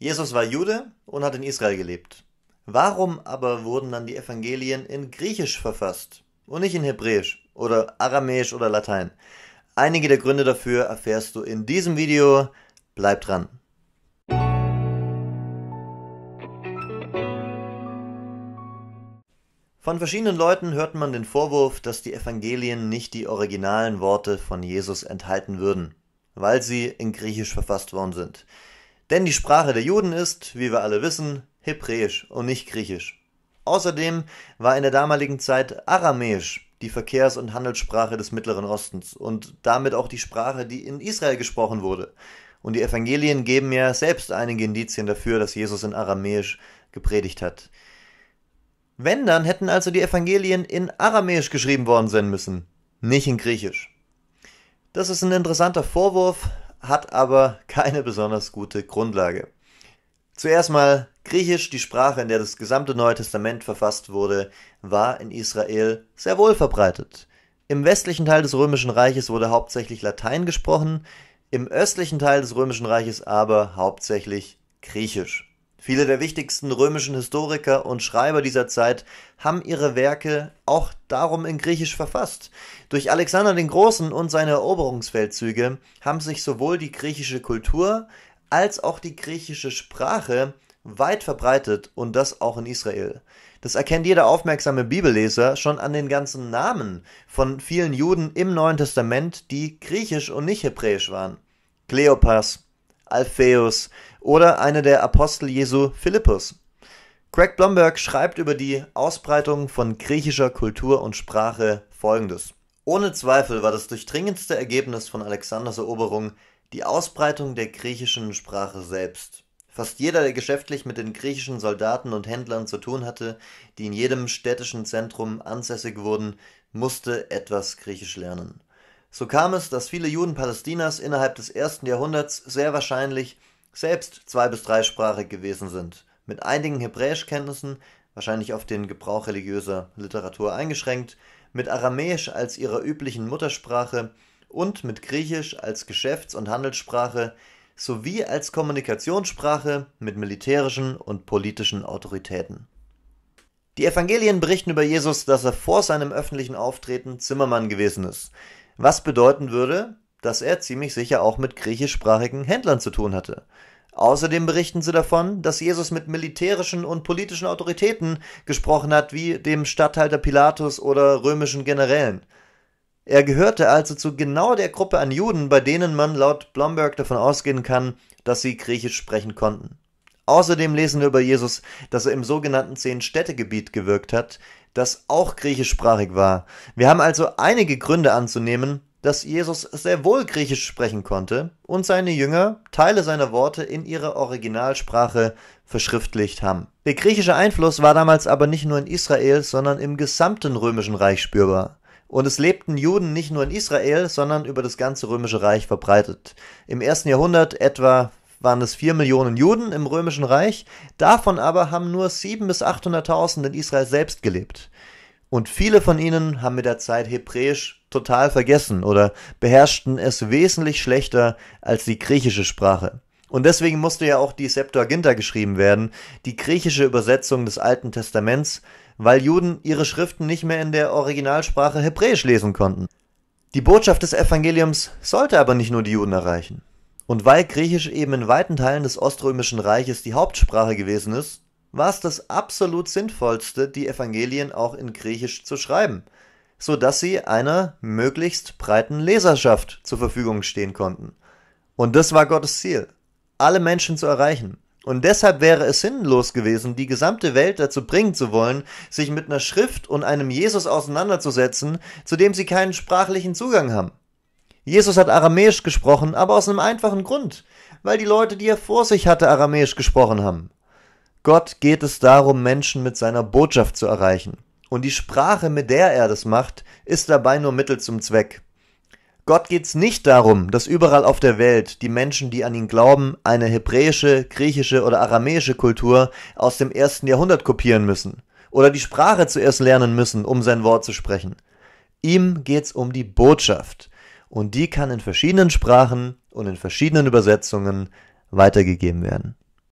Jesus war Jude und hat in Israel gelebt. Warum aber wurden dann die Evangelien in Griechisch verfasst und nicht in Hebräisch oder Aramäisch oder Latein? Einige der Gründe dafür erfährst du in diesem Video. Bleib dran. Von verschiedenen Leuten hört man den Vorwurf, dass die Evangelien nicht die originalen Worte von Jesus enthalten würden, weil sie in Griechisch verfasst worden sind. Denn die Sprache der Juden ist, wie wir alle wissen, Hebräisch und nicht Griechisch. Außerdem war in der damaligen Zeit Aramäisch die Verkehrs- und Handelssprache des Mittleren Ostens und damit auch die Sprache, die in Israel gesprochen wurde. Und die Evangelien geben ja selbst einige Indizien dafür, dass Jesus in Aramäisch gepredigt hat. Wenn dann, hätten also die Evangelien in Aramäisch geschrieben worden sein müssen, nicht in Griechisch. Das ist ein interessanter Vorwurf, hat aber keine besonders gute Grundlage. Zuerst mal, Griechisch, die Sprache, in der das gesamte Neue Testament verfasst wurde, war in Israel sehr wohl verbreitet. Im westlichen Teil des Römischen Reiches wurde hauptsächlich Latein gesprochen, im östlichen Teil des Römischen Reiches aber hauptsächlich Griechisch. Viele der wichtigsten römischen Historiker und Schreiber dieser Zeit haben ihre Werke auch darum in Griechisch verfasst. Durch Alexander den Großen und seine Eroberungsfeldzüge haben sich sowohl die griechische Kultur als auch die griechische Sprache weit verbreitet und das auch in Israel. Das erkennt jeder aufmerksame Bibelleser schon an den ganzen Namen von vielen Juden im Neuen Testament, die griechisch und nicht hebräisch waren. Kleopas, Alpheus oder einer der Apostel Jesu Philippus. Craig Blomberg schreibt über die Ausbreitung von griechischer Kultur und Sprache folgendes. Ohne Zweifel war das durchdringendste Ergebnis von Alexanders Eroberung die Ausbreitung der griechischen Sprache selbst. Fast jeder, der geschäftlich mit den griechischen Soldaten und Händlern zu tun hatte, die in jedem städtischen Zentrum ansässig wurden, musste etwas Griechisch lernen. So kam es, dass viele Juden Palästinas innerhalb des ersten Jahrhunderts sehr wahrscheinlich selbst zwei- bis dreisprachig gewesen sind, mit einigen Hebräischkenntnissen, wahrscheinlich auf den Gebrauch religiöser Literatur eingeschränkt, mit Aramäisch als ihrer üblichen Muttersprache und mit Griechisch als Geschäfts- und Handelssprache sowie als Kommunikationssprache mit militärischen und politischen Autoritäten. Die Evangelien berichten über Jesus, dass er vor seinem öffentlichen Auftreten Zimmermann gewesen ist. Was bedeuten würde, dass er ziemlich sicher auch mit griechischsprachigen Händlern zu tun hatte. Außerdem berichten sie davon, dass Jesus mit militärischen und politischen Autoritäten gesprochen hat, wie dem Statthalter Pilatus oder römischen Generälen. Er gehörte also zu genau der Gruppe an Juden, bei denen man laut Blomberg davon ausgehen kann, dass sie Griechisch sprechen konnten. Außerdem lesen wir über Jesus, dass er im sogenannten Zehn-Städtegebiet gewirkt hat, das auch griechischsprachig war. Wir haben also einige Gründe anzunehmen, dass Jesus sehr wohl Griechisch sprechen konnte und seine Jünger Teile seiner Worte in ihrer Originalsprache verschriftlicht haben. Der griechische Einfluss war damals aber nicht nur in Israel, sondern im gesamten römischen Reich spürbar. Und es lebten Juden nicht nur in Israel, sondern über das ganze römische Reich verbreitet. Im ersten Jahrhundert etwa waren es 4 Millionen Juden im Römischen Reich, davon aber haben nur 700.000 bis 800.000 in Israel selbst gelebt. Und viele von ihnen haben mit der Zeit Hebräisch total vergessen oder beherrschten es wesentlich schlechter als die griechische Sprache. Und deswegen musste ja auch die Septuaginta geschrieben werden, die griechische Übersetzung des Alten Testaments, weil Juden ihre Schriften nicht mehr in der Originalsprache Hebräisch lesen konnten. Die Botschaft des Evangeliums sollte aber nicht nur die Juden erreichen. Und weil Griechisch eben in weiten Teilen des Oströmischen Reiches die Hauptsprache gewesen ist, war es das absolut sinnvollste, die Evangelien auch in Griechisch zu schreiben, so dass sie einer möglichst breiten Leserschaft zur Verfügung stehen konnten. Und das war Gottes Ziel, alle Menschen zu erreichen. Und deshalb wäre es sinnlos gewesen, die gesamte Welt dazu bringen zu wollen, sich mit einer Schrift und einem Jesus auseinanderzusetzen, zu dem sie keinen sprachlichen Zugang haben. Jesus hat Aramäisch gesprochen, aber aus einem einfachen Grund, weil die Leute, die er vor sich hatte, Aramäisch gesprochen haben. Gott geht es darum, Menschen mit seiner Botschaft zu erreichen. Und die Sprache, mit der er das macht, ist dabei nur Mittel zum Zweck. Gott geht es nicht darum, dass überall auf der Welt die Menschen, die an ihn glauben, eine hebräische, griechische oder aramäische Kultur aus dem ersten Jahrhundert kopieren müssen oder die Sprache zuerst lernen müssen, um sein Wort zu sprechen. Ihm geht es um die Botschaft und die kann in verschiedenen Sprachen und in verschiedenen Übersetzungen weitergegeben werden.